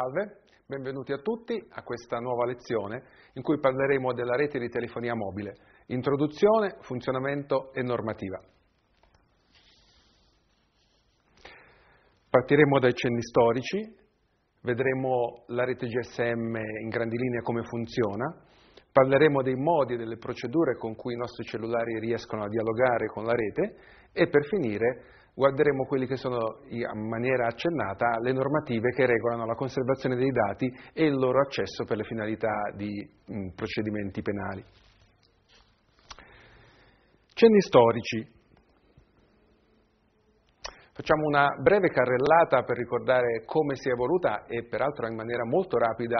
Salve, benvenuti a tutti a questa nuova lezione in cui parleremo della rete di telefonia mobile, introduzione, funzionamento e normativa. Partiremo dai cenni storici, vedremo la rete GSM in grandi linee come funziona, parleremo dei modi e delle procedure con cui i nostri cellulari riescono a dialogare con la rete e per finire guarderemo quelli che sono in maniera accennata le normative che regolano la conservazione dei dati e il loro accesso per le finalità di mh, mm, procedimenti penali. Cenni storici. Facciamo una breve carrellata per ricordare come si è evoluta e peraltro in maniera molto rapida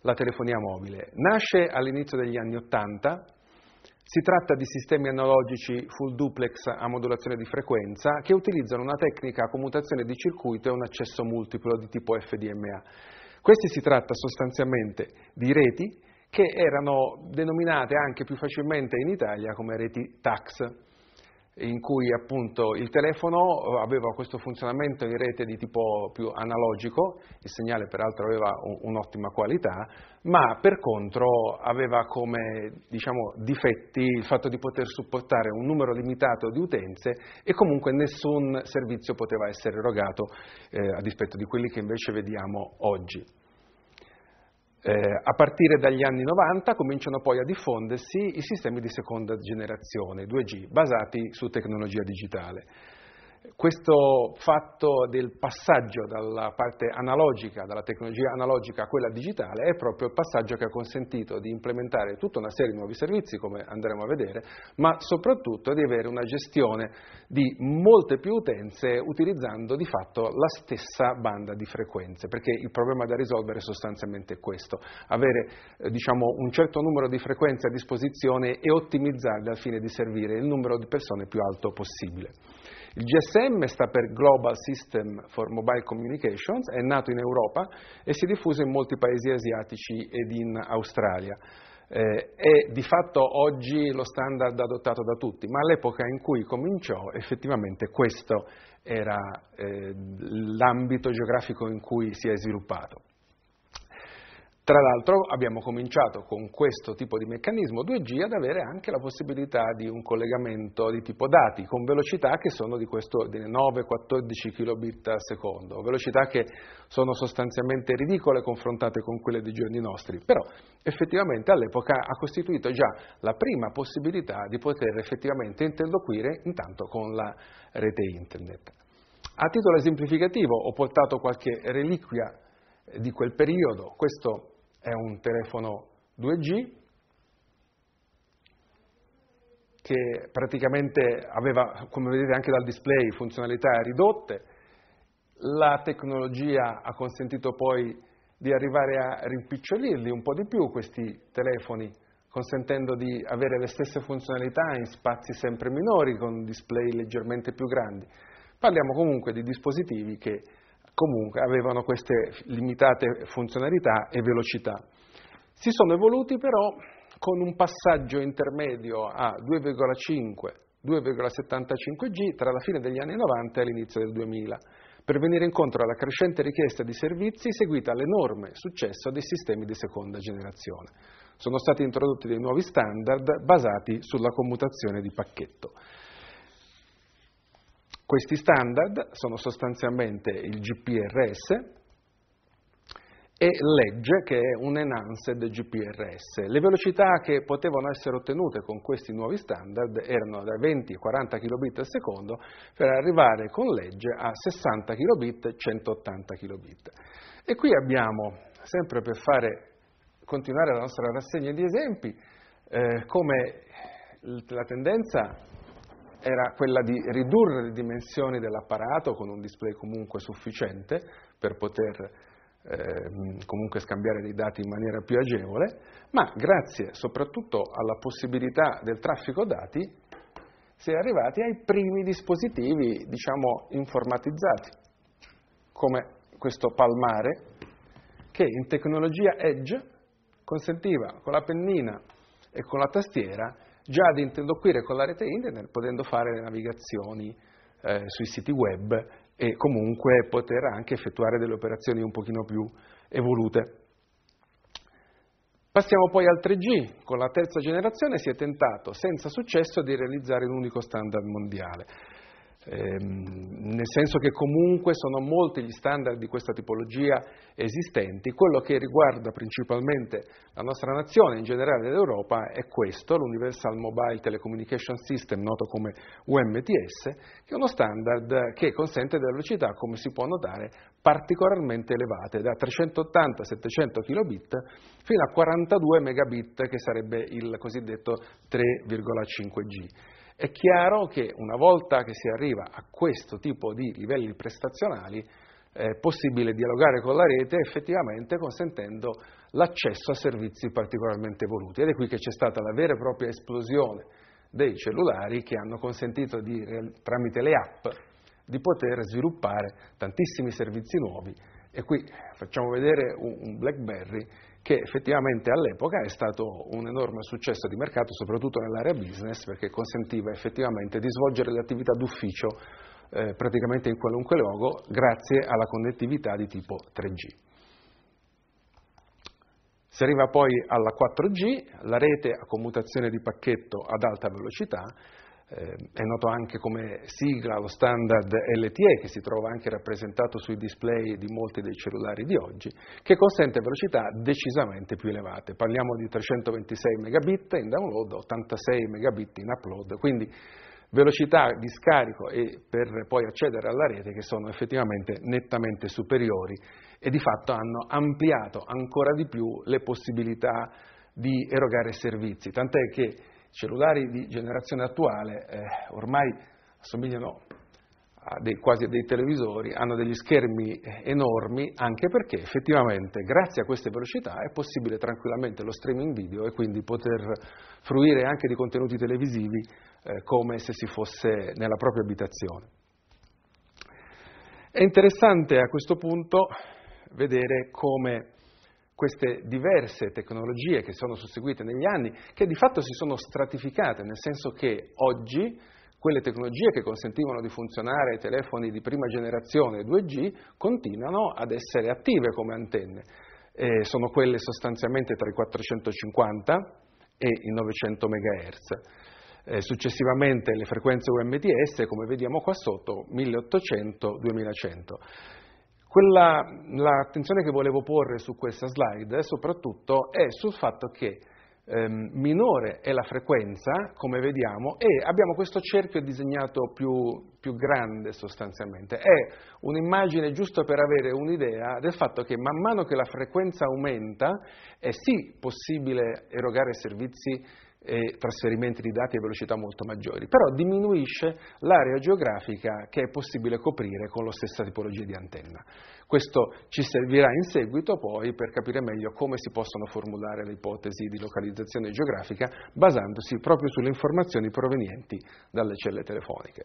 la telefonia mobile. Nasce all'inizio degli anni Ottanta si tratta di sistemi analogici full duplex a modulazione di frequenza che utilizzano una tecnica a commutazione di circuito e un accesso multiplo di tipo FDMA. Questi si tratta sostanzialmente di reti che erano denominate anche più facilmente in Italia come reti TAX, in cui appunto il telefono eh, aveva questo funzionamento in rete di tipo più analogico, il segnale peraltro aveva un'ottima qualità, ma per contro aveva come diciamo, difetti il fatto di poter supportare un numero limitato di utenze e comunque nessun servizio poteva essere erogato eh, a dispetto di quelli che invece vediamo oggi. Eh, a partire dagli anni 90 cominciano poi a diffondersi i sistemi di seconda generazione, 2G, basati su tecnologia digitale questo fatto del passaggio dalla parte analogica, dalla tecnologia analogica a quella digitale, è proprio il passaggio che ha consentito di implementare tutta una serie di nuovi servizi, come andremo a vedere, ma soprattutto di avere una gestione di molte più utenze utilizzando di fatto la stessa banda di frequenze, perché il problema da risolvere sostanzialmente è questo, avere eh, diciamo, un certo numero di frequenze a disposizione e ottimizzarle al fine di servire il numero di persone più alto possibile. Il GSM sta per Global System for Mobile Communications, è nato in Europa e si è diffuso in molti paesi asiatici ed in Australia. Eh, è di fatto oggi lo standard adottato da tutti, ma all'epoca in cui cominciò effettivamente questo era eh, l'ambito geografico in cui si è sviluppato. Tra l'altro abbiamo cominciato con questo tipo di meccanismo 2G ad avere anche la possibilità di un collegamento di tipo dati con velocità che sono di questo 9-14 kilobit al secondo, velocità che sono sostanzialmente ridicole confrontate con quelle dei giorni nostri, però effettivamente all'epoca ha costituito già la prima possibilità di poter effettivamente interloquire intanto con la rete internet. A titolo esemplificativo ho portato qualche reliquia di quel periodo, questo è un telefono 2G che praticamente aveva, come vedete anche dal display, funzionalità ridotte. La tecnologia ha consentito poi di arrivare a rimpicciolirli un po' di più questi telefoni, consentendo di avere le stesse funzionalità in spazi sempre minori, con display leggermente più grandi. Parliamo comunque di dispositivi che comunque avevano queste limitate funzionalità e velocità. Si sono evoluti però con un passaggio intermedio a 2,5 2,75G tra la fine degli anni 90 e l'inizio del 2000, per venire incontro alla crescente richiesta di servizi seguita all'enorme successo dei sistemi di seconda generazione. Sono stati introdotti dei nuovi standard basati sulla commutazione di pacchetto. Questi standard sono sostanzialmente il GPRS e legge che è un enhanced GPRS. Le velocità che potevano essere ottenute con questi nuovi standard erano da 20 a 40 kbit al secondo per arrivare con legge a 60 kbit, 180 kbit. E qui abbiamo, sempre per fare, continuare la nostra rassegna di esempi, eh, come la tendenza era quella di ridurre le dimensioni dell'apparato con un display comunque sufficiente per poter ehm, comunque scambiare dei dati in maniera più agevole, ma grazie soprattutto alla possibilità del traffico dati si è arrivati ai primi dispositivi, diciamo, informatizzati, come questo palmare, che in tecnologia Edge consentiva con la pennina e con la tastiera già ad interloquire con la rete internet, potendo fare le navigazioni eh, sui siti web e comunque poter anche effettuare delle operazioni un pochino più evolute. Passiamo poi al 3G, con la terza generazione si è tentato senza successo di realizzare un unico standard mondiale. Eh, nel senso che comunque sono molti gli standard di questa tipologia esistenti, quello che riguarda principalmente la nostra nazione, in generale l'Europa, è questo, l'Universal Mobile Telecommunication System, noto come UMTS, che è uno standard che consente delle velocità, come si può notare, particolarmente elevate, da 380-700 kilobit fino a 42 megabit, che sarebbe il cosiddetto 3,5G. È chiaro che una volta che si arriva a questo tipo di livelli prestazionali è possibile dialogare con la rete effettivamente consentendo l'accesso a servizi particolarmente voluti ed è qui che c'è stata la vera e propria esplosione dei cellulari che hanno consentito di, tramite le app di poter sviluppare tantissimi servizi nuovi e qui eh, facciamo vedere un BlackBerry che effettivamente all'epoca è stato un enorme successo di mercato, soprattutto nell'area business, perché consentiva effettivamente di svolgere le attività d'ufficio eh, praticamente in qualunque luogo grazie alla connettività di tipo 3G. Si arriva poi alla 4G, la rete a commutazione di pacchetto ad alta velocità, eh, è noto anche come sigla lo standard LTE che si trova anche rappresentato sui display di molti dei cellulari di oggi, che consente velocità decisamente più elevate. Parliamo di 326 megabit in download, 86 megabit in upload, quindi velocità di scarico e per poi accedere alla rete che sono effettivamente nettamente superiori e di fatto hanno ampliato ancora di più le possibilità di erogare servizi, tant'è che cellulari di generazione attuale eh, ormai assomigliano a dei, quasi a dei televisori, hanno degli schermi eh, enormi anche perché effettivamente grazie a queste velocità è possibile tranquillamente lo streaming video e quindi poter fruire anche di contenuti televisivi eh, come se si fosse nella propria abitazione. È interessante a questo punto vedere come queste diverse tecnologie che sono susseguite negli anni, che di fatto si sono stratificate, nel senso che oggi quelle tecnologie che consentivano di funzionare ai telefoni di prima generazione 2G continuano ad essere attive come antenne. Eh, sono quelle sostanzialmente tra i 450 e i 900 MHz. Eh, successivamente le frequenze UMTS, come vediamo qua sotto, 1800-2100. Quella, l'attenzione che volevo porre su questa slide soprattutto è sul fatto che ehm, minore è la frequenza, come vediamo, e abbiamo questo cerchio disegnato più, più grande sostanzialmente. È un'immagine giusto per avere un'idea del fatto che man mano che la frequenza aumenta è sì possibile erogare servizi e trasferimenti di dati a velocità molto maggiori, però diminuisce l'area geografica che è possibile coprire con la stessa tipologia di antenna. Questo ci servirà in seguito poi per capire meglio come si possono formulare le ipotesi di localizzazione geografica basandosi proprio sulle informazioni provenienti dalle celle telefoniche.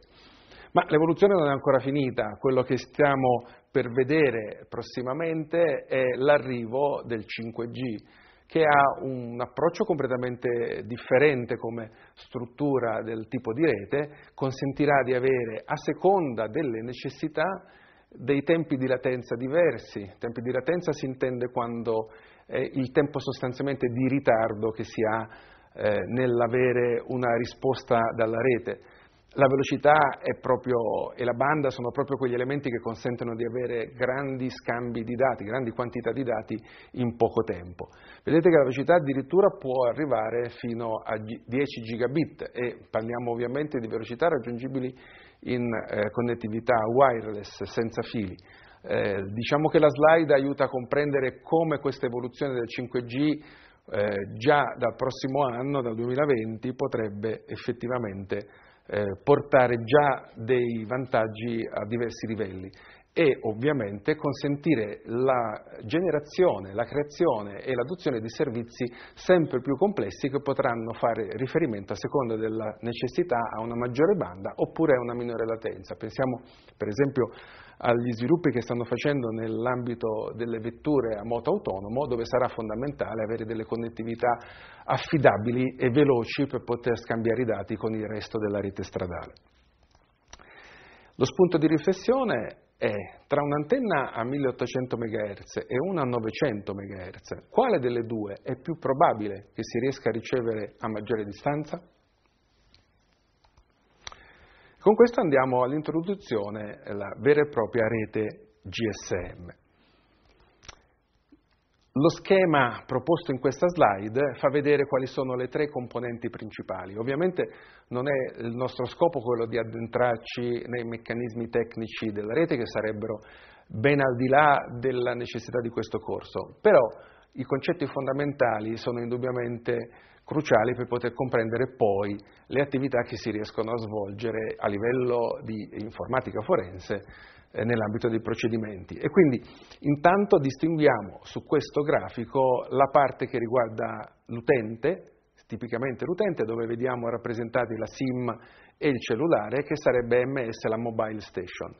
Ma l'evoluzione non è ancora finita, quello che stiamo per vedere prossimamente è l'arrivo del 5G che ha un approccio completamente differente come struttura del tipo di rete, consentirà di avere a seconda delle necessità dei tempi di latenza diversi. Tempi di latenza si intende quando è il tempo sostanzialmente di ritardo che si ha eh, nell'avere una risposta dalla rete. La velocità proprio, e la banda sono proprio quegli elementi che consentono di avere grandi scambi di dati, grandi quantità di dati in poco tempo. Vedete che la velocità addirittura può arrivare fino a 10 gigabit e parliamo ovviamente di velocità raggiungibili in eh, connettività wireless senza fili. Eh, diciamo che la slide aiuta a comprendere come questa evoluzione del 5G eh, già dal prossimo anno, dal 2020, potrebbe effettivamente eh, portare già dei vantaggi a diversi livelli e ovviamente consentire la generazione, la creazione e l'adozione di servizi sempre più complessi che potranno fare riferimento a seconda della necessità a una maggiore banda oppure a una minore latenza. Pensiamo per esempio agli sviluppi che stanno facendo nell'ambito delle vetture a moto autonomo, dove sarà fondamentale avere delle connettività affidabili e veloci per poter scambiare i dati con il resto della rete stradale. Lo spunto di riflessione è tra un'antenna a 1800 MHz e una a 900 MHz, quale delle due è più probabile che si riesca a ricevere a maggiore distanza? Con questo andiamo all'introduzione alla eh, vera e propria rete GSM. Lo schema proposto in questa slide fa vedere quali sono le tre componenti principali. Ovviamente non è il nostro scopo quello di addentrarci nei meccanismi tecnici della rete che sarebbero ben al di là della necessità di questo corso, però i concetti fondamentali sono indubbiamente cruciali per poter comprendere poi le attività che si riescono a svolgere a livello di informatica forense eh, nell'ambito dei procedimenti. E quindi intanto distinguiamo su questo grafico la parte che riguarda l'utente, tipicamente l'utente, dove vediamo rappresentati la SIM e il cellulare, che sarebbe MS, la mobile station.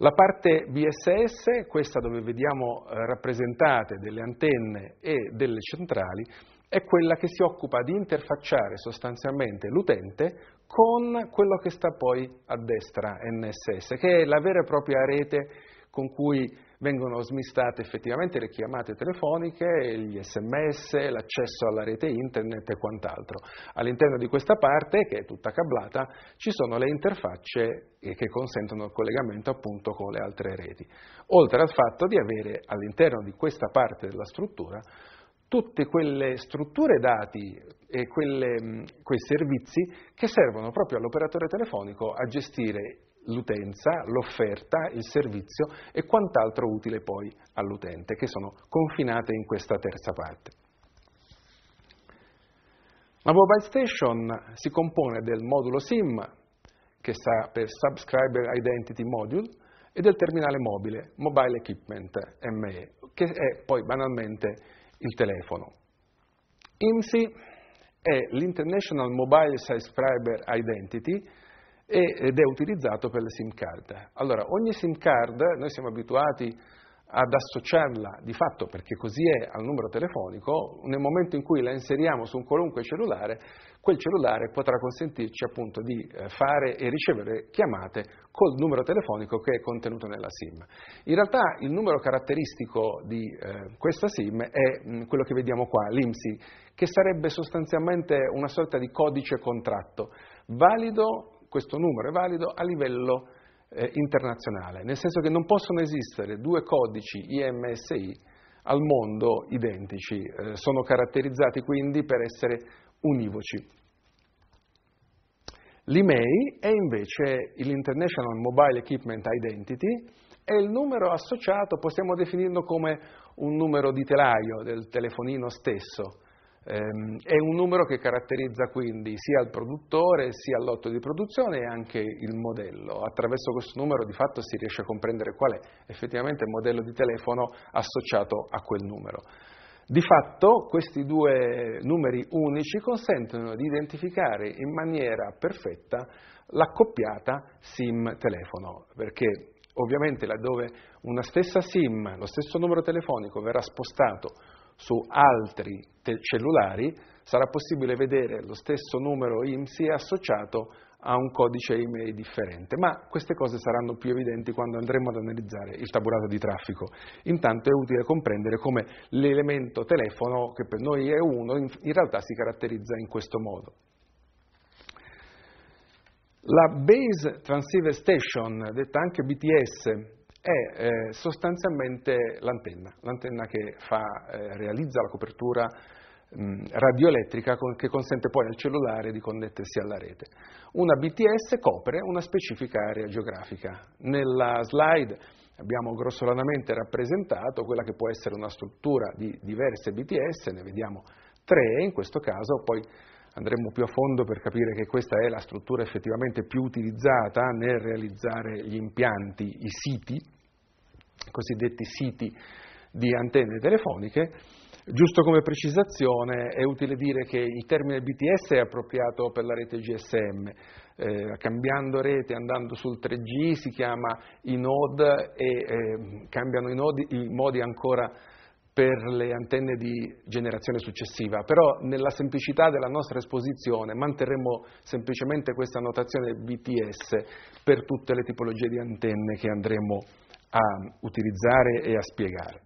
La parte VSS, questa dove vediamo eh, rappresentate delle antenne e delle centrali, è quella che si occupa di interfacciare sostanzialmente l'utente con quello che sta poi a destra NSS, che è la vera e propria rete con cui vengono smistate effettivamente le chiamate telefoniche, gli sms, l'accesso alla rete internet e quant'altro. All'interno di questa parte, che è tutta cablata, ci sono le interfacce che consentono il collegamento appunto con le altre reti, oltre al fatto di avere all'interno di questa parte della struttura tutte quelle strutture dati e quelle, quei servizi che servono proprio all'operatore telefonico a gestire l'utenza, l'offerta, il servizio e quant'altro utile poi all'utente, che sono confinate in questa terza parte. La mobile station si compone del modulo SIM, che sta per Subscriber Identity Module, e del terminale mobile, Mobile Equipment ME, che è poi banalmente il telefono. IMSI è l'International Mobile Subscriber Identity ed è utilizzato per le SIM card. Allora, ogni SIM card, noi siamo abituati ad associarla di fatto, perché così è, al numero telefonico, nel momento in cui la inseriamo su un qualunque cellulare, quel cellulare potrà consentirci appunto di eh, fare e ricevere chiamate col numero telefonico che è contenuto nella SIM. In realtà il numero caratteristico di eh, questa SIM è mh, mm, quello che vediamo qua, l'IMSI, che sarebbe sostanzialmente una sorta di codice contratto. Valido, questo numero è valido a livello eh, internazionale, nel senso che non possono esistere due codici IMSI al mondo identici, eh, sono caratterizzati quindi per essere univoci. L'IMEI è invece l'International Mobile Equipment Identity, è il numero associato, possiamo definirlo come un numero di telaio del telefonino stesso. Ehm, è un numero che caratterizza quindi sia il produttore sia il lotto di produzione e anche il modello. Attraverso questo numero di fatto si riesce a comprendere qual è effettivamente il modello di telefono associato a quel numero. Di fatto questi due numeri unici consentono di identificare in maniera perfetta l'accoppiata SIM telefono, perché ovviamente laddove una stessa SIM, lo stesso numero telefonico verrà spostato su altri te- cellulari, sarà possibile vedere lo stesso numero IMSI associato ha un codice email differente, ma queste cose saranno più evidenti quando andremo ad analizzare il tabulato di traffico. Intanto è utile comprendere come l'elemento telefono, che per noi è uno, in realtà si caratterizza in questo modo. La Base Transceiver Station, detta anche BTS, è eh, sostanzialmente l'antenna, l'antenna che fa, eh, realizza la copertura Mm, radioelettrica che consente poi al cellulare di connettersi alla rete. Una BTS copre una specifica area geografica. Nella slide abbiamo grossolanamente rappresentato quella che può essere una struttura di diverse BTS, ne vediamo tre in questo caso, poi andremo più a fondo per capire che questa è la struttura effettivamente più utilizzata nel realizzare gli impianti, i siti, i cosiddetti siti di antenne telefoniche Giusto come precisazione, è utile dire che il termine BTS è appropriato per la rete GSM. Eh, cambiando rete, andando sul 3G, si chiama i node e eh, cambiano i, nodi, i modi ancora per le antenne di generazione successiva, però nella semplicità della nostra esposizione manterremo semplicemente questa notazione BTS per tutte le tipologie di antenne che andremo a utilizzare e a spiegare.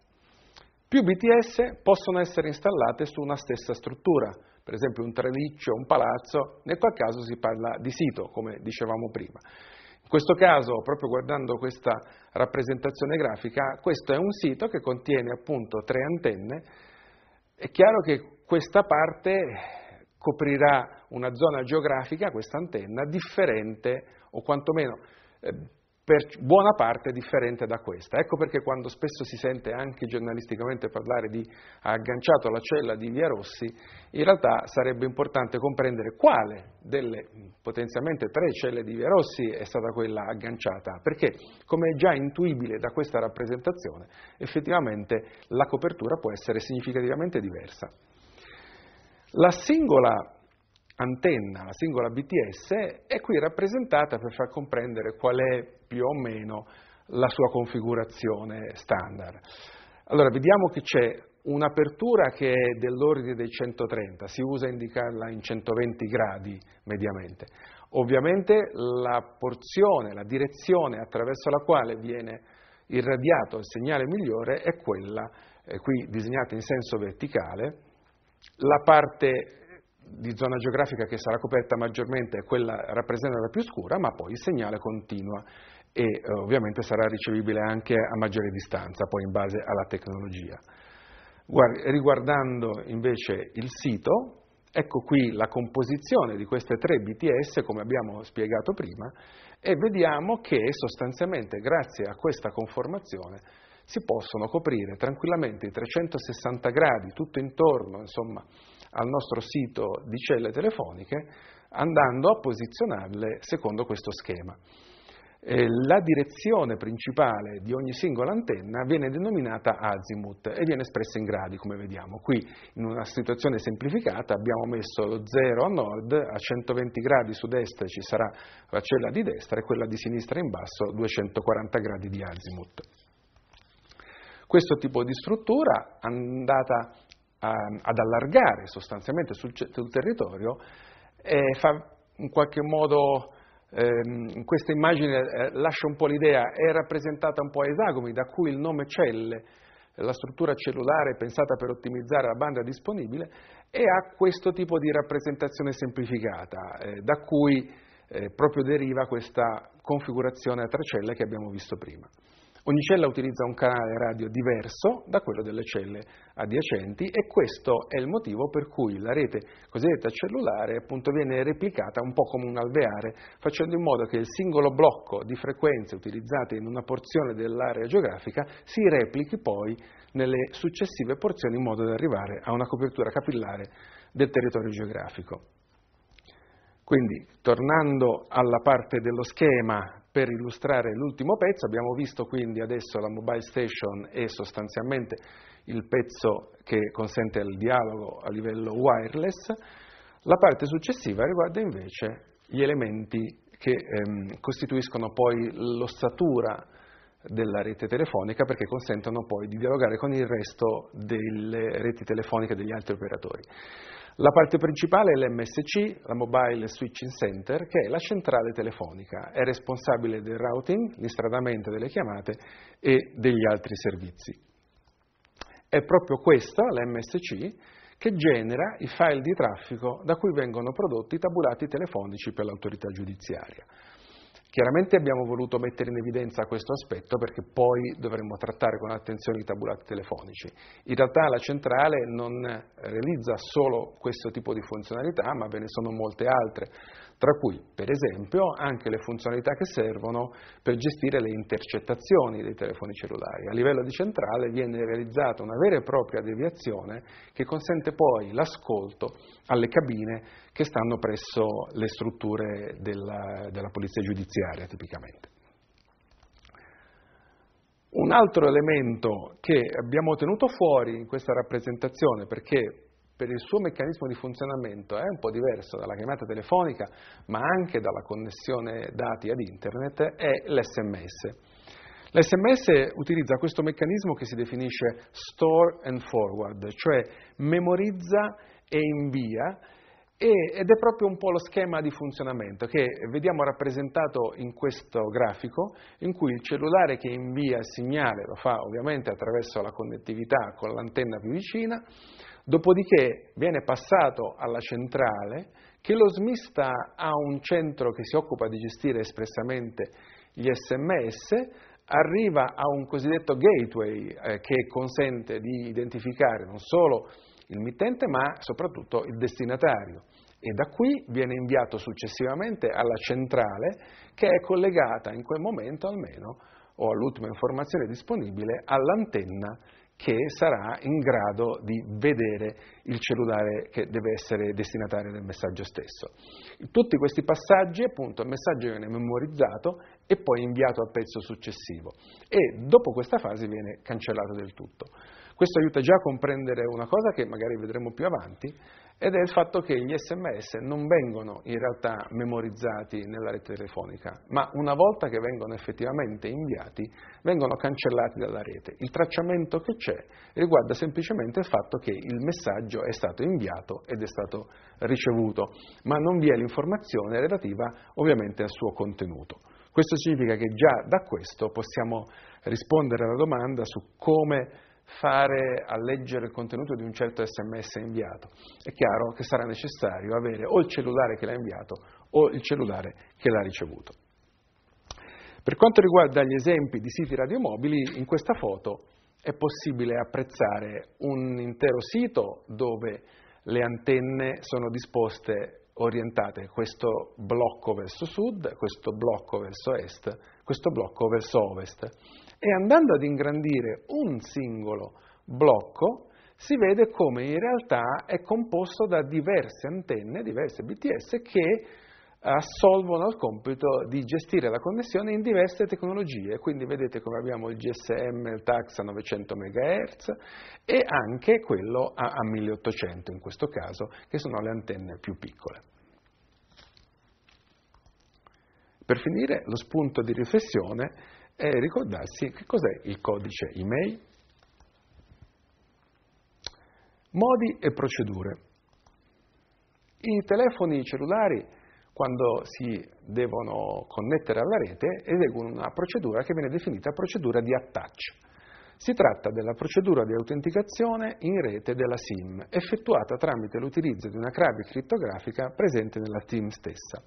Più BTS possono essere installate su una stessa struttura, per esempio un traliccio, un palazzo, nel qual caso si parla di sito, come dicevamo prima. In questo caso, proprio guardando questa rappresentazione grafica, questo è un sito che contiene appunto tre antenne. È chiaro che questa parte coprirà una zona geografica, questa antenna, differente o quantomeno eh, per buona parte differente da questa. Ecco perché quando spesso si sente anche giornalisticamente parlare di agganciato alla cella di Via Rossi, in realtà sarebbe importante comprendere quale delle potenzialmente tre celle di Via Rossi è stata quella agganciata, perché come è già intuibile da questa rappresentazione, effettivamente la copertura può essere significativamente diversa. La singola antenna, la singola BTS, è qui rappresentata per far comprendere qual è più o meno la sua configurazione standard. Allora, vediamo che c'è un'apertura che è dell'ordine dei 130, si usa indicarla in 120 gradi mediamente. Ovviamente la porzione, la direzione attraverso la quale viene irradiato il segnale migliore è quella, eh, qui disegnata in senso verticale, la parte di zona geografica che sarà coperta maggiormente è quella rappresentata più scura, ma poi il segnale continua e eh, ovviamente sarà ricevibile anche a maggiore distanza, poi in base alla tecnologia. Guarda, riguardando invece il sito, ecco qui la composizione di queste tre BTS, come abbiamo spiegato prima, e vediamo che sostanzialmente grazie a questa conformazione si possono coprire tranquillamente i 360 gradi tutto intorno, insomma, al nostro sito di celle telefoniche andando a posizionarle secondo questo schema. Eh, la direzione principale di ogni singola antenna viene denominata azimuth e viene espressa in gradi, come vediamo. Qui, in una situazione semplificata, abbiamo messo lo 0 a nord, a 120 gradi sud-est ci sarà la cella di destra e quella di sinistra in basso 240 gradi di azimuth. Questo tipo di struttura, andata a, ehm, ad allargare sostanzialmente sul, sul territorio e fa in qualche modo ehm, questa immagine eh, lascia un po' l'idea, è rappresentata un po' a esagomi, da cui il nome celle, la struttura cellulare pensata per ottimizzare la banda disponibile, e ha questo tipo di rappresentazione semplificata, eh, da cui eh, proprio deriva questa configurazione a tre celle che abbiamo visto prima. Ogni cella utilizza un canale radio diverso da quello delle celle adiacenti e questo è il motivo per cui la rete cosiddetta cellulare appunto, viene replicata un po' come un alveare, facendo in modo che il singolo blocco di frequenze utilizzate in una porzione dell'area geografica si replichi poi nelle successive porzioni in modo da arrivare a una copertura capillare del territorio geografico. Quindi, tornando alla parte dello schema per illustrare l'ultimo pezzo. Abbiamo visto quindi adesso la mobile station è sostanzialmente il pezzo che consente il dialogo a livello wireless. La parte successiva riguarda invece gli elementi che ehm, costituiscono poi l'ossatura della rete telefonica perché consentono poi di dialogare con il resto delle reti telefoniche degli altri operatori. La parte principale è l'MSC, la Mobile Switching Center, che è la centrale telefonica, è responsabile del routing, l'instradamento delle chiamate e degli altri servizi. È proprio questa, l'MSC, che genera i file di traffico da cui vengono prodotti i tabulati telefonici per l'autorità giudiziaria. Chiaramente abbiamo voluto mettere in evidenza questo aspetto perché poi dovremmo trattare con attenzione i tabulati telefonici. In realtà la centrale non realizza solo questo tipo di funzionalità, ma ve ne sono molte altre, tra cui per esempio anche le funzionalità che servono per gestire le intercettazioni dei telefoni cellulari. A livello di centrale viene realizzata una vera e propria deviazione che consente poi l'ascolto alle cabine che stanno presso le strutture della, della polizia giudiziaria giudiziaria tipicamente. Un altro elemento che abbiamo tenuto fuori in questa rappresentazione, perché per il suo meccanismo di funzionamento è un po' diverso dalla chiamata telefonica, ma anche dalla connessione dati ad internet, è l'SMS. L'SMS utilizza questo meccanismo che si definisce store and forward, cioè memorizza e invia ed è proprio un po' lo schema di funzionamento che vediamo rappresentato in questo grafico, in cui il cellulare che invia il segnale lo fa ovviamente attraverso la connettività con l'antenna più vicina, dopodiché viene passato alla centrale che lo smista a un centro che si occupa di gestire espressamente gli sms, arriva a un cosiddetto gateway eh, che consente di identificare non solo il mittente ma soprattutto il destinatario e da qui viene inviato successivamente alla centrale che è collegata in quel momento almeno o all'ultima informazione disponibile all'antenna che sarà in grado di vedere il cellulare che deve essere destinatario del messaggio stesso. tutti questi passaggi, appunto, il messaggio viene memorizzato e poi inviato al pezzo successivo e dopo questa fase viene cancellato del tutto. Questo aiuta già a comprendere una cosa che magari vedremo più avanti, ed è il fatto che gli sms non vengono in realtà memorizzati nella rete telefonica, ma una volta che vengono effettivamente inviati, vengono cancellati dalla rete. Il tracciamento che c'è riguarda semplicemente il fatto che il messaggio è stato inviato ed è stato ricevuto, ma non vi è l'informazione relativa ovviamente al suo contenuto. Questo significa che già da questo possiamo rispondere alla domanda su come fare a leggere il contenuto di un certo sms inviato. È chiaro che sarà necessario avere o il cellulare che l'ha inviato o il cellulare che l'ha ricevuto. Per quanto riguarda gli esempi di siti radiomobili, in questa foto è possibile apprezzare un intero sito dove le antenne sono disposte orientate, questo blocco verso sud, questo blocco verso est, questo blocco verso ovest e andando ad ingrandire un singolo blocco si vede come in realtà è composto da diverse antenne, diverse BTS che assolvono il compito di gestire la connessione in diverse tecnologie, quindi vedete come abbiamo il GSM, il TAX a 900 MHz e anche quello a, a 1800 in questo caso, che sono le antenne più piccole. Per finire, lo spunto di riflessione è ricordarsi che cos'è il codice email, modi e procedure. I telefoni cellulari, quando si devono connettere alla rete, eseguono una procedura che viene definita procedura di attach. Si tratta della procedura di autenticazione in rete della SIM, effettuata tramite l'utilizzo di una chiave crittografica presente nella SIM stessa.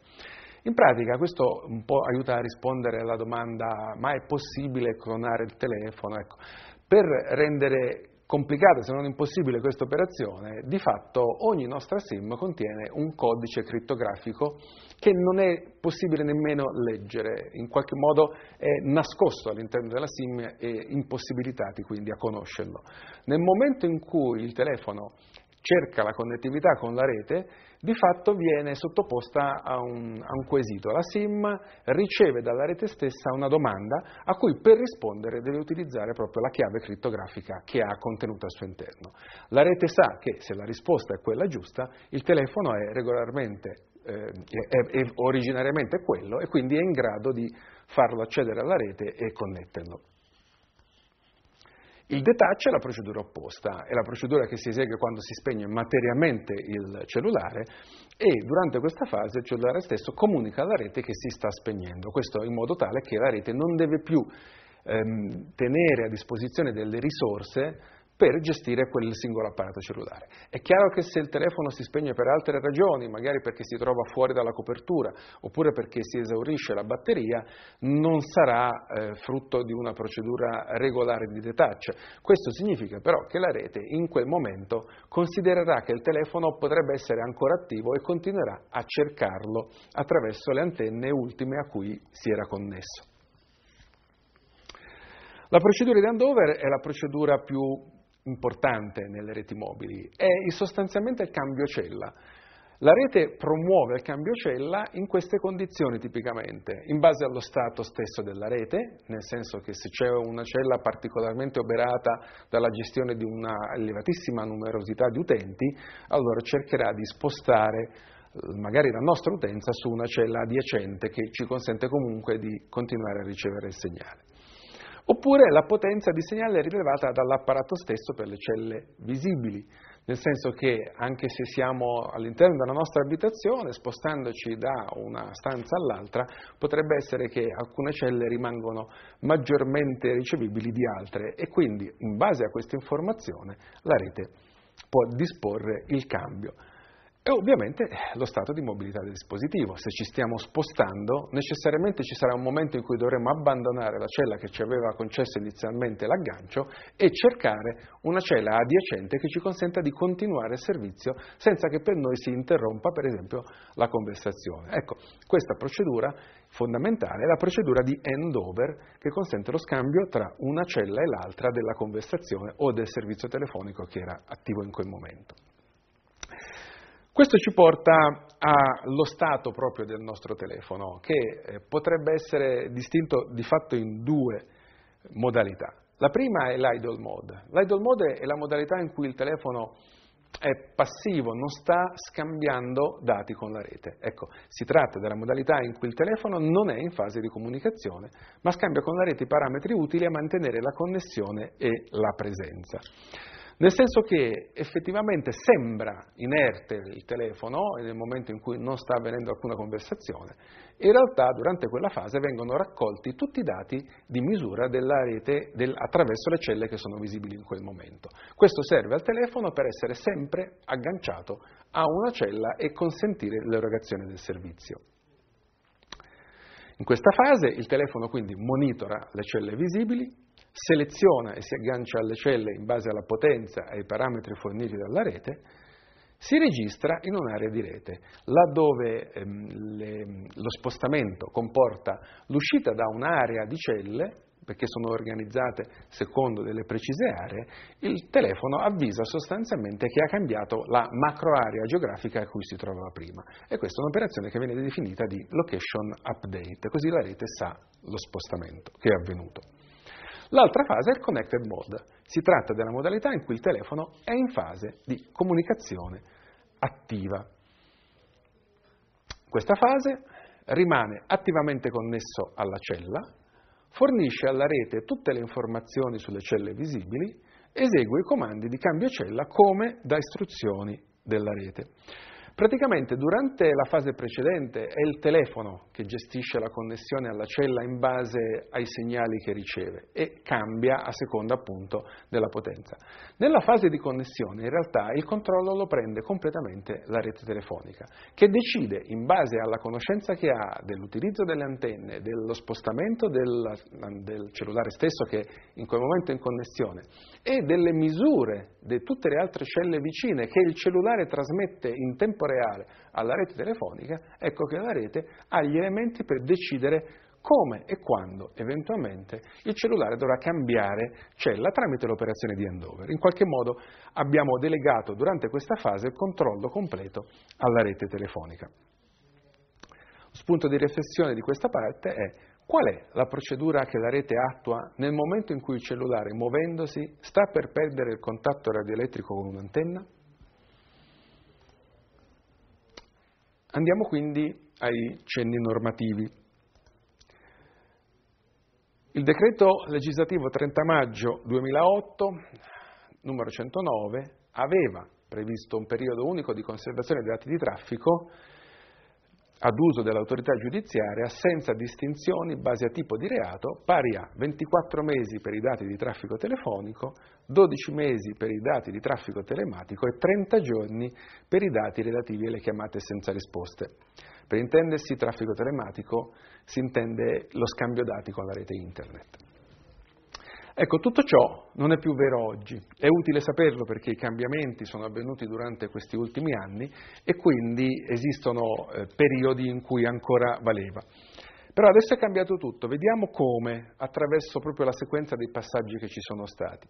In pratica questo un po' aiuta a rispondere alla domanda ma è possibile clonare il telefono? Ecco, per rendere complicata se non impossibile questa operazione, di fatto ogni nostra SIM contiene un codice crittografico che non è possibile nemmeno leggere, in qualche modo è nascosto all'interno della SIM e impossibilitati quindi a conoscerlo. Nel momento in cui il telefono cerca la connettività con la rete, di fatto viene sottoposta a un, a un, quesito. La SIM riceve dalla rete stessa una domanda a cui per rispondere deve utilizzare proprio la chiave crittografica che ha contenuta al suo interno. La rete sa che se la risposta è quella giusta, il telefono è regolarmente eh, è, è originariamente quello e quindi è in grado di farlo accedere alla rete e connetterlo. Il detach è la procedura opposta, è la procedura che si esegue quando si spegne materialmente il cellulare e durante questa fase il cellulare stesso comunica alla rete che si sta spegnendo, questo in modo tale che la rete non deve più ehm, tenere a disposizione delle risorse per gestire quel singolo apparato cellulare. È chiaro che se il telefono si spegne per altre ragioni, magari perché si trova fuori dalla copertura oppure perché si esaurisce la batteria, non sarà eh, frutto di una procedura regolare di detach. Questo significa però che la rete in quel momento considererà che il telefono potrebbe essere ancora attivo e continuerà a cercarlo attraverso le antenne ultime a cui si era connesso. La procedura di handover è la procedura più importante nelle reti mobili è sostanzialmente il cambio cella. La rete promuove il cambio cella in queste condizioni tipicamente, in base allo stato stesso della rete, nel senso che se c'è una cella particolarmente oberata dalla gestione di una elevatissima numerosità di utenti, allora cercherà di spostare eh, magari la nostra utenza su una cella adiacente che ci consente comunque di continuare a ricevere il segnale oppure la potenza di segnale rilevata dall'apparato stesso per le celle visibili, nel senso che anche se siamo all'interno della nostra abitazione, spostandoci da una stanza all'altra, potrebbe essere che alcune celle rimangono maggiormente ricevibili di altre e quindi in base a questa informazione la rete può disporre il cambio. E ovviamente lo stato di mobilità del dispositivo. Se ci stiamo spostando, necessariamente ci sarà un momento in cui dovremo abbandonare la cella che ci aveva concesso inizialmente l'aggancio e cercare una cella adiacente che ci consenta di continuare il servizio senza che per noi si interrompa, per esempio, la conversazione. Ecco, questa procedura fondamentale è la procedura di handover che consente lo scambio tra una cella e l'altra della conversazione o del servizio telefonico che era attivo in quel momento. Questo ci porta allo stato proprio del nostro telefono, che eh, potrebbe essere distinto di fatto in due modalità. La prima è l'idle mode. L'idle mode è la modalità in cui il telefono è passivo, non sta scambiando dati con la rete. Ecco, si tratta della modalità in cui il telefono non è in fase di comunicazione, ma scambia con la rete i parametri utili a mantenere la connessione e la presenza. Nel senso che effettivamente sembra inerte il telefono nel momento in cui non sta avvenendo alcuna conversazione, in realtà durante quella fase vengono raccolti tutti i dati di misura della rete del, attraverso le celle che sono visibili in quel momento. Questo serve al telefono per essere sempre agganciato a una cella e consentire l'erogazione del servizio. In questa fase il telefono quindi monitora le celle visibili, seleziona e si aggancia alle celle in base alla potenza e ai parametri forniti dalla rete, si registra in un'area di rete, laddove ehm, le, lo spostamento comporta l'uscita da un'area di celle, perché sono organizzate secondo delle precise aree, il telefono avvisa sostanzialmente che ha cambiato la macroarea geografica a cui si trovava prima. E questa è un'operazione che viene definita di location update, così la rete sa lo spostamento che è avvenuto. L'altra fase è il connected mode. Si tratta della modalità in cui il telefono è in fase di comunicazione attiva. Questa fase rimane attivamente connesso alla cella, fornisce alla rete tutte le informazioni sulle celle visibili, esegue i comandi di cambio cella come da istruzioni della rete. Praticamente durante la fase precedente è il telefono che gestisce la connessione alla cella in base ai segnali che riceve e cambia a seconda appunto della potenza. Nella fase di connessione in realtà il controllo lo prende completamente la rete telefonica che decide in base alla conoscenza che ha dell'utilizzo delle antenne, dello spostamento del, del cellulare stesso che in quel momento è in connessione e delle misure di tutte le altre celle vicine che il cellulare trasmette in tempo tempo reale alla rete telefonica, ecco che la rete ha gli elementi per decidere come e quando eventualmente il cellulare dovrà cambiare cella tramite l'operazione di handover. In qualche modo abbiamo delegato durante questa fase il controllo completo alla rete telefonica. Spunto di riflessione di questa parte è qual è la procedura che la rete attua nel momento in cui il cellulare, muovendosi, sta per perdere il contatto radioelettrico con un'antenna? Andiamo quindi ai cenni normativi. Il decreto legislativo 30 maggio 2008, numero 109, aveva previsto un periodo unico di conservazione dei dati di traffico ad uso dell'autorità giudiziaria senza distinzioni in base a tipo di reato pari a 24 mesi per i dati di traffico telefonico, 12 mesi per i dati di traffico telematico e 30 giorni per i dati relativi alle chiamate senza risposte. Per intendersi traffico telematico si intende lo scambio dati con la rete internet. Ecco, tutto ciò non è più vero oggi, è utile saperlo perché i cambiamenti sono avvenuti durante questi ultimi anni e quindi esistono eh, periodi in cui ancora valeva. Però adesso è cambiato tutto, vediamo come attraverso proprio la sequenza dei passaggi che ci sono stati.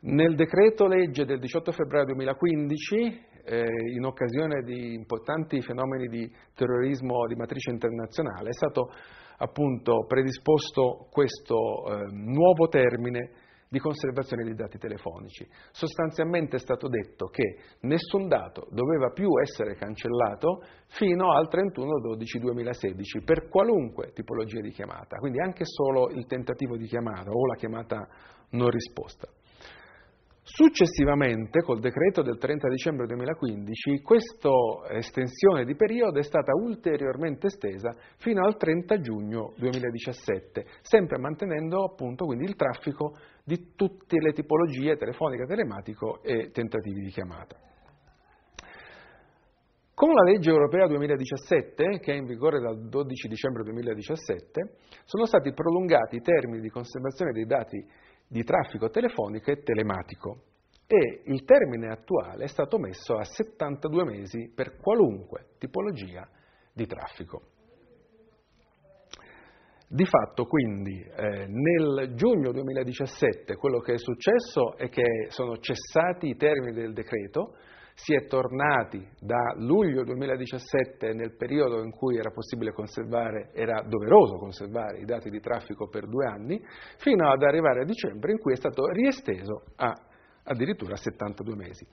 Nel decreto legge del 18 febbraio 2015, eh, in occasione di importanti fenomeni di terrorismo di matrice internazionale, è stato appunto predisposto questo eh, nuovo termine di conservazione dei dati telefonici. Sostanzialmente è stato detto che nessun dato doveva più essere cancellato fino al 31-12-2016 per qualunque tipologia di chiamata, quindi anche solo il tentativo di chiamata o la chiamata non risposta. Successivamente, col decreto del 30 dicembre 2015, questa estensione di periodo è stata ulteriormente estesa fino al 30 giugno 2017, sempre mantenendo appunto quindi il traffico di tutte le tipologie telefonica, telematico e tentativi di chiamata. Con la legge europea 2017, che è in vigore dal 12 dicembre 2017, sono stati prolungati i termini di conservazione dei dati di traffico telefonico e telematico e il termine attuale è stato messo a 72 mesi per qualunque tipologia di traffico. Di fatto quindi eh, nel giugno 2017 quello che è successo è che sono cessati i termini del decreto, si è tornati da luglio 2017 nel periodo in cui era possibile conservare, era doveroso conservare i dati di traffico per due anni, fino ad arrivare a dicembre in cui è stato riesteso a addirittura 72 mesi.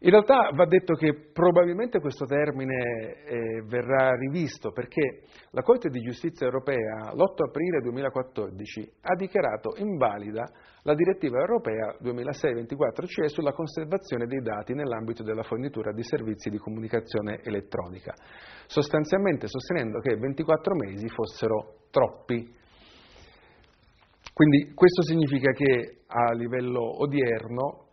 In realtà va detto che probabilmente questo termine eh, verrà rivisto perché la Corte di giustizia europea l'8 aprile 2014 ha dichiarato invalida la direttiva europea 2006-24-CE cioè sulla conservazione dei dati nell'ambito della fornitura di servizi di comunicazione elettronica, sostanzialmente sostenendo che 24 mesi fossero troppi. Quindi questo significa che a livello odierno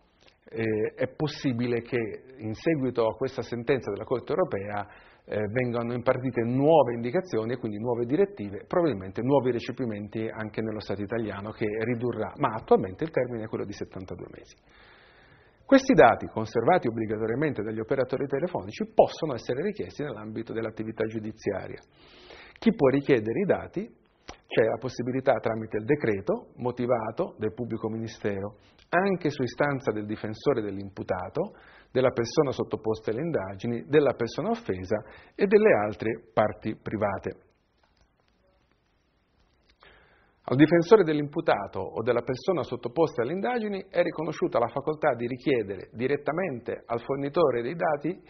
eh, è possibile che in seguito a questa sentenza della Corte europea eh, vengano impartite nuove indicazioni e quindi nuove direttive, probabilmente nuovi recepimenti anche nello Stato italiano che ridurrà, ma attualmente il termine è quello di 72 mesi. Questi dati, conservati obbligatoriamente dagli operatori telefonici, possono essere richiesti nell'ambito dell'attività giudiziaria. Chi può richiedere i dati? C'è la possibilità tramite il decreto motivato del pubblico ministero anche su istanza del difensore dell'imputato, della persona sottoposta alle indagini, della persona offesa e delle altre parti private. Al difensore dell'imputato o della persona sottoposta alle indagini è riconosciuta la facoltà di richiedere direttamente al fornitore dei dati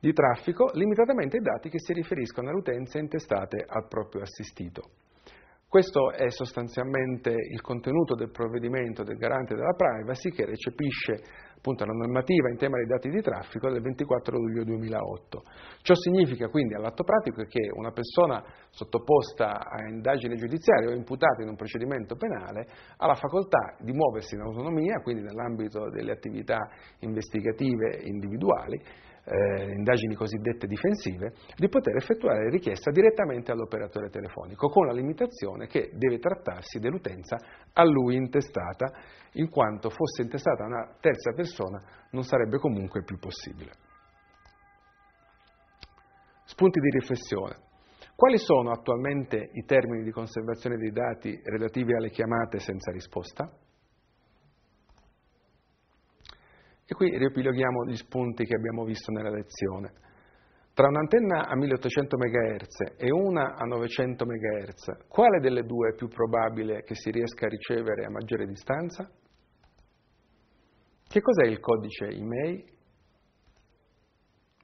di traffico limitatamente ai dati che si riferiscono alle utenze intestate al proprio assistito. Questo è sostanzialmente il contenuto del provvedimento del garante della privacy che recepisce appunto la normativa in tema dei dati di traffico del 24 luglio 2008. Ciò significa quindi all'atto pratico che una persona sottoposta a indagine giudiziaria o imputata in un procedimento penale ha la facoltà di muoversi in autonomia, quindi nell'ambito delle attività investigative individuali, eh, indagini cosiddette difensive, di poter effettuare richiesta direttamente all'operatore telefonico, con la limitazione che deve trattarsi dell'utenza a lui intestata, in quanto fosse intestata una terza persona non sarebbe comunque più possibile. Spunti di riflessione. Quali sono attualmente i termini di conservazione dei dati relativi alle chiamate senza risposta? E qui riepiloghiamo gli spunti che abbiamo visto nella lezione. Tra un'antenna a 1800 MHz e una a 900 MHz, quale delle due è più probabile che si riesca a ricevere a maggiore distanza? Che cos'è il codice IMEI?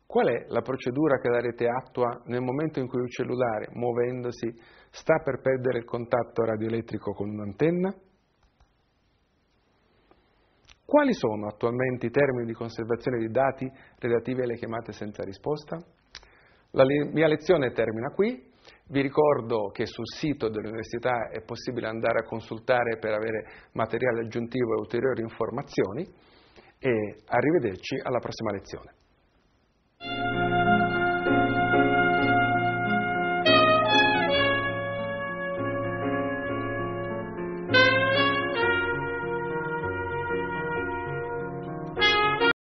Qual è la procedura che la rete attua nel momento in cui il cellulare, muovendosi, sta per perdere il contatto radioelettrico con un'antenna? Quali sono attualmente i termini di conservazione di dati relativi alle chiamate senza risposta? La mia lezione termina qui. Vi ricordo che sul sito dell'Università è possibile andare a consultare per avere materiale aggiuntivo e ulteriori informazioni e arrivederci alla prossima lezione.